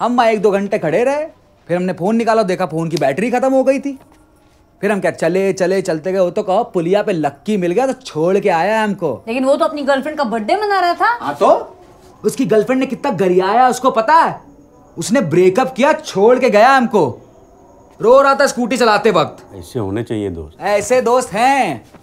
हम वहाँ एक दो घंटे खड़े रहे फिर हमने फ़ोन निकाला देखा फ़ोन की बैटरी ख़त्म हो गई थी फिर हम क्या चले चले चलते गए वो तो कहो पुलिया पे लक्की मिल गया तो छोड़ के आया हमको लेकिन वो तो अपनी गर्लफ्रेंड का बर्थडे मना रहा था हाँ तो उसकी गर्लफ्रेंड ने कितना गरियाया उसको पता है उसने ब्रेकअप किया छोड़ के गया हमको रो रहा था स्कूटी चलाते वक्त ऐसे होने चाहिए दोस्त ऐसे दोस्त हैं